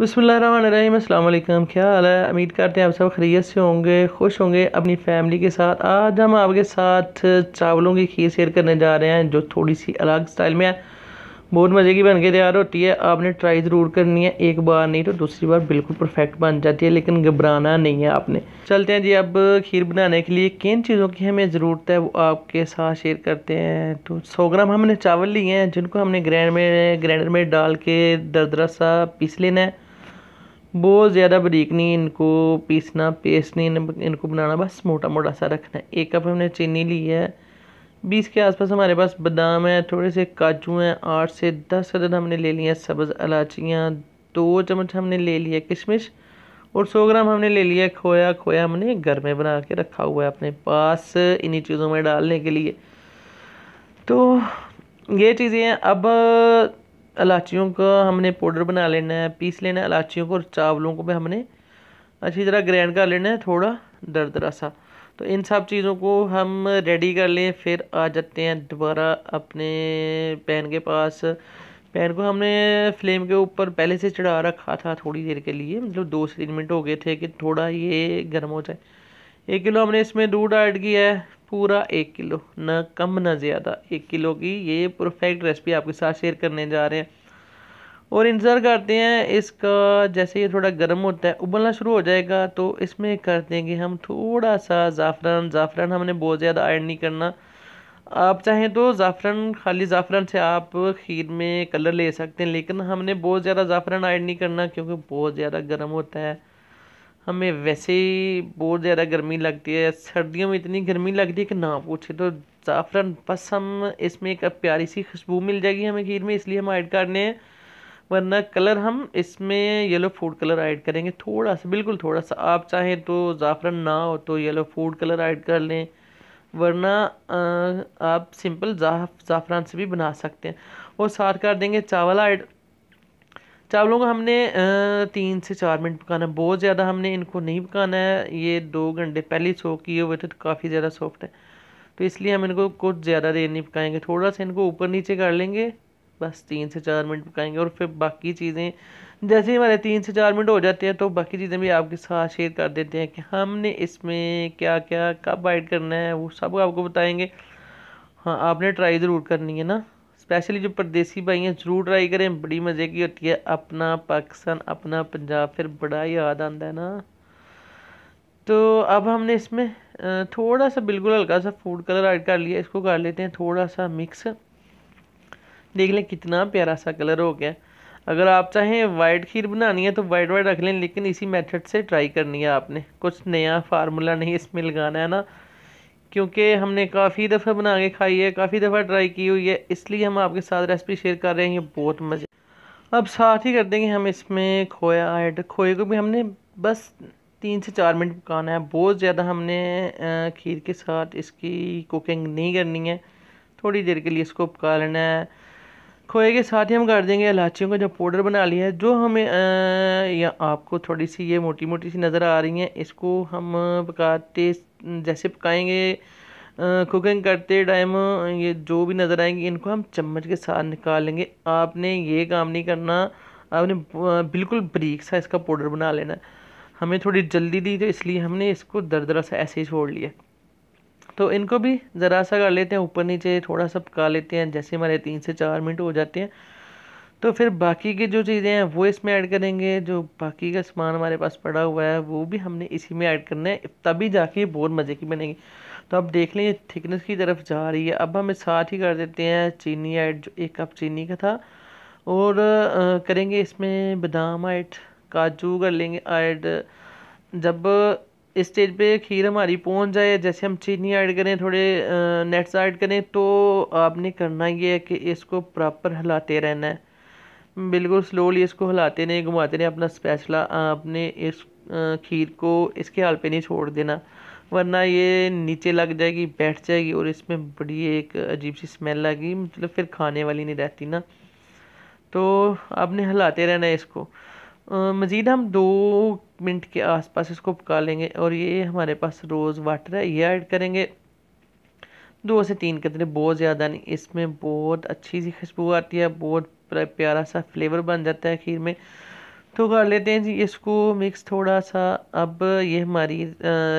बसमीम अल्लाम क्या हाल है उम्मीद करते हैं आप सब खरीत से होंगे खुश होंगे अपनी फैमिली के साथ आज हम आपके साथ चावलों की खीर शेयर करने जा रहे हैं जो थोड़ी सी अलग स्टाइल में है बहुत मज़े की बन के तैयार होती है आपने ट्राई ज़रूर करनी है एक बार नहीं तो दूसरी बार बिल्कुल परफेक्ट बन जाती है लेकिन घबराना नहीं है आपने चलते हैं जी अब खीर बनाने के लिए किन चीज़ों की हमें ज़रूरत है वो आपके साथ शेयर करते हैं तो सौ ग्राम हमने चावल लिए हैं जिनको हमने ग्रैंड में ग्राइंडर में डाल के दरदरा सा पीस लेना है बहुत ज़्यादा बरीक नहीं इनको पीसना पेस्ट नहीं इनको बनाना बस मोटा मोटा सा रखना है एक कप हमने चीनी ली है बीस के आसपास हमारे पास बादाम है थोड़े से काजू हैं आठ से दस अदद हमने ले लिया सब्ज़ इलाचियाँ दो चम्मच हमने ले लिया किशमिश और सौ ग्राम हमने ले लिया खोया खोया हमने घर में बना के रखा हुआ है अपने पास इन्हीं चीज़ों में डालने के लिए तो ये चीज़ें अब इलायचियों का हमने पाउडर बना लेना है पीस लेना है इलायचियों को और चावलों को भी हमने अच्छी तरह ग्रैंड कर लेना है थोड़ा दरदरा सा तो इन सब चीज़ों को हम रेडी कर लें फिर आ जाते हैं दोबारा अपने पैन के पास पैन को हमने फ्लेम के ऊपर पहले से चढ़ा रखा था थोड़ी देर के लिए मतलब दो से तीन मिनट हो गए थे कि थोड़ा ये गर्म हो जाए एक किलो हमने इसमें दूध ऐड किया है पूरा एक किलो ना कम ना ज़्यादा एक किलो की ये परफेक्ट रेसिपी आपके साथ शेयर करने जा रहे हैं और इंतज़ार करते हैं इसका जैसे ये थोड़ा गर्म होता है उबलना शुरू हो जाएगा तो इसमें कर देंगे हम थोड़ा सा ज़ाफ़रान ज़ाफ़रान हमने बहुत ज़्यादा ऐड नहीं करना आप चाहें तो ज़ाफ़रान खाली ज़ाफ़रान से आप खीर में कलर ले सकते हैं लेकिन हमने बहुत ज़्यादा ज़ाफ़रान ऐड नहीं करना क्योंकि बहुत ज़्यादा गर्म होता है हमें वैसे ही बहुत ज़्यादा गर्मी लगती है सर्दियों में इतनी गर्मी लगती है कि ना पूछे तो ज़ाफ़रान बस हम इसमें एक प्यारी सी खुशबू मिल जाएगी हमें खीर में इसलिए हम ऐड करने हैं वरना कलर हम इसमें येलो फूड कलर ऐड करेंगे थोड़ा सा बिल्कुल थोड़ा सा आप चाहें तो ज़ाफ़रान ना हो तो येलो फूड कलर ऐड कर लें वरना आप सिंपल ज़ाफ़रान से भी बना सकते हैं और साथ कर देंगे चावल ऐड चावलों तो को हमने तीन से चार मिनट पकाना है बहुत ज़्यादा हमने इनको नहीं पकाना है ये दो घंटे पहले सो किए हुए थे तो काफ़ी ज़्यादा सॉफ्ट है तो इसलिए हम इनको कुछ ज़्यादा देर नहीं पकाएंगे थोड़ा सा इनको ऊपर नीचे कर लेंगे बस तीन से चार मिनट पकाएंगे और फिर बाकी चीज़ें जैसे ही हमारे तीन से चार मिनट हो जाते हैं तो बाकी चीज़ें भी आपके साथ शेयर कर देते हैं कि हमने इसमें क्या क्या कब ऐड करना है वो सब आपको बताएँगे हाँ आपने ट्राई ज़रूर करनी है ना स्पेशली जो परदेसी भाई हैं जरूर ट्राई करें बड़ी मज़े की होती है अपना पाकिस्तान अपना पंजाब फिर बड़ा याद आता है ना तो अब हमने इसमें थोड़ा सा बिल्कुल हल्का सा फूड कलर ऐड कर लिया इसको कर लेते हैं थोड़ा सा मिक्स देख लें कितना प्यारा सा कलर हो गया अगर आप चाहें वाइट खीर बनानी है तो वाइट वाइट रख लें लेकिन इसी मेथड से ट्राई करनी है आपने कुछ नया फार्मूला नहीं इसमें लगाना है ना क्योंकि हमने काफ़ी दफ़ा बना के खाई है काफ़ी दफ़ा ट्राई की हुई है इसलिए हम आपके साथ रेसिपी शेयर कर रहे हैं ये बहुत मज़े अब साथ ही कर देंगे हम इसमें खोया ऐड खोए को भी हमने बस तीन से चार मिनट पकाना है बहुत ज़्यादा हमने खीर के साथ इसकी कुकिंग नहीं करनी है थोड़ी देर के लिए इसको पका लेना है खोए के साथ ही हम कर देंगे इलायचियों का जो पाउडर बना लिया है जो हमें या आपको थोड़ी सी ये मोटी मोटी सी नज़र आ रही हैं इसको हम पकाते जैसे पकाएंगे कुकिंग करते टाइम ये जो भी नज़र आएंगे इनको हम चम्मच के साथ निकालेंगे आपने ये काम नहीं करना आपने बिल्कुल बरीक सा इसका पाउडर बना लेना हमें थोड़ी जल्दी दी तो इसलिए हमने इसको दर दरा सा ऐसे ही छोड़ लिया तो इनको भी ज़रा सा कर लेते हैं ऊपर नीचे थोड़ा सा पका लेते हैं जैसे हमारे तीन से चार मिनट हो जाते हैं तो फिर बाकी की जो चीज़ें हैं वो इसमें ऐड करेंगे जो बाकी का सामान हमारे पास पड़ा हुआ है वो भी हमने इसी में ऐड करना है तभी जाके बहुत मज़े की बनेगी तो आप देख लें थिकनेस की तरफ जा रही है अब हम साथ ही कर देते हैं चीनी ऐड जो एक कप चीनी का था और आ, करेंगे इसमें बादाम ऐड काजू कर लेंगे ऐड जब इस स्टेज पे खीर हमारी पहुंच जाए जैसे हम चीनी ऐड करें थोड़े नट्स ऐड करें तो आपने करना ये है कि इसको प्रॉपर हिलाते रहना है बिल्कुल स्लोली इसको हिलाते नहीं घुमाते नहीं अपना स्पैचला अपने इस खीर को इसके हाल पे नहीं छोड़ देना वरना ये नीचे लग जाएगी बैठ जाएगी और इसमें बड़ी एक अजीब सी स्मेल आएगी मतलब फिर खाने वाली नहीं रहती ना तो आपने हिलाते रहना है इसको मज़ीद हम दो मिनट के आसपास इसको पका लेंगे और ये हमारे पास रोज़ वाटर है ये ऐड करेंगे दो से तीन कतरे बहुत ज़्यादा नहीं इसमें बहुत अच्छी सी खुशबू आती है बहुत प्यारा सा फ्लेवर बन जाता है खीर में तो कर लेते हैं जी इसको मिक्स थोड़ा सा अब ये हमारी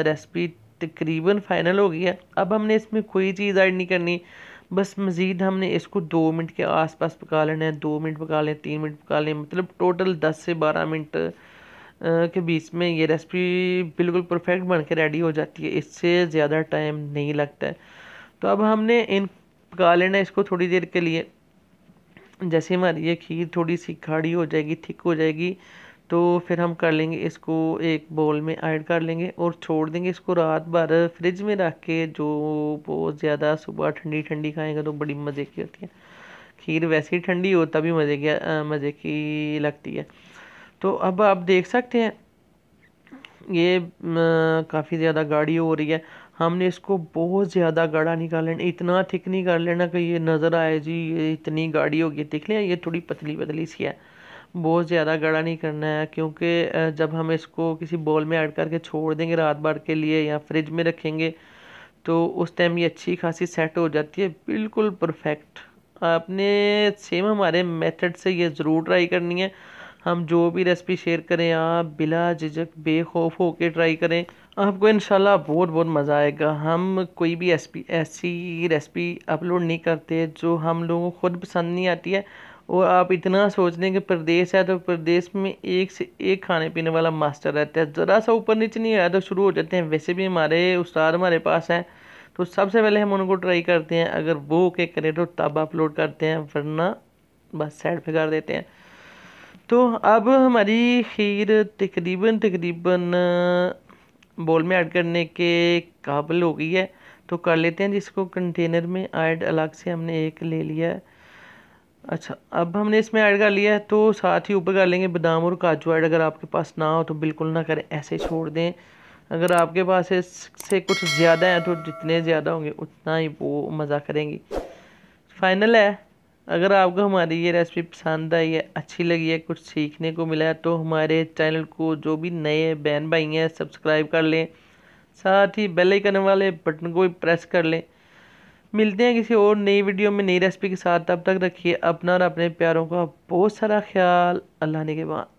रेसिपी तकरीबन फाइनल हो गई है अब हमने इसमें कोई चीज़ ऐड नहीं करनी बस मज़ीद हमने इसको दो मिनट के आसपास पका लेना है दो मिनट पका लें तीन मिनट पका लें मतलब टोटल दस से बारह मिनट के बीच में ये रेसिपी बिल्कुल परफेक्ट बन के रेडी हो जाती है इससे ज़्यादा टाइम नहीं लगता है तो अब हमने इन पका लेना इसको थोड़ी देर के लिए जैसे हमारी ये खीर थोड़ी सी खड़ी हो जाएगी थिक हो जाएगी तो फिर हम कर लेंगे इसको एक बोल में ऐड कर लेंगे और छोड़ देंगे इसको रात भर फ्रिज में रख के जो बहुत ज़्यादा सुबह ठंडी ठंडी खाएंगे तो बड़ी मज़े की होती है खीर वैसे ही ठंडी हो तभी मज़े की मज़े की लगती है तो अब आप देख सकते हैं ये काफ़ी ज़्यादा गाढ़ी हो रही है हमने इसको बहुत ज़्यादा गाढ़ा निकाल लेना इतना थिक नहीं कर लेना कि ये नज़र आए जी ये इतनी गाढ़ी होगी देख लें ये थोड़ी पतली पतली सी है बहुत ज़्यादा गाढ़ा नहीं करना है क्योंकि जब हम इसको किसी बॉल में ऐड करके छोड़ देंगे रात भर के लिए या फ्रिज में रखेंगे तो उस टाइम ये अच्छी खासी सेट हो जाती है बिल्कुल परफेक्ट आपने सेम हमारे मेथड से ये ज़रूर ट्राई करनी है हम जो भी रेसिपी शेयर करें आप बिला झिझक बेखौफ के ट्राई करें आपको इन बहुत बहुत मज़ा आएगा हम कोई भी रेसिपी ऐसी रेसिपी अपलोड नहीं करते जो हम लोगों को खुद पसंद नहीं आती है और आप इतना सोच लें कि प्रदेश है तो प्रदेश में एक से एक खाने पीने वाला मास्टर रहता है ज़रा सा ऊपर नीचे नहीं आया तो शुरू हो जाते हैं वैसे भी हमारे उस्ताद हमारे पास हैं तो सबसे पहले हम उनको ट्राई करते हैं अगर वो ओके करें तो तब अपलोड करते हैं वरना बस साइड पे कर देते हैं तो अब हमारी खीर तकरीबन तकरीबन बोल में ऐड करने के काबिल हो गई है तो कर लेते हैं जिसको कंटेनर में ऐड अलग से हमने एक ले लिया है अच्छा अब हमने इसमें ऐड कर लिया है तो साथ ही ऊपर कर लेंगे बादाम और काजू ऐड अगर आपके पास ना हो तो बिल्कुल ना करें ऐसे छोड़ दें अगर आपके पास इससे कुछ ज़्यादा है तो जितने ज़्यादा होंगे उतना ही वो मज़ा करेंगी फाइनल है अगर आपको हमारी ये रेसिपी पसंद आई है अच्छी लगी है कुछ सीखने को मिला है तो हमारे चैनल को जो भी नए बहन भाई हैं सब्सक्राइब कर लें साथ ही बेल आइकन वाले बटन को भी प्रेस कर लें मिलते हैं किसी और नई वीडियो में नई रेसिपी के साथ तब तक रखिए अपना और अपने प्यारों का बहुत सारा ख्याल अल्लाह ने के बाद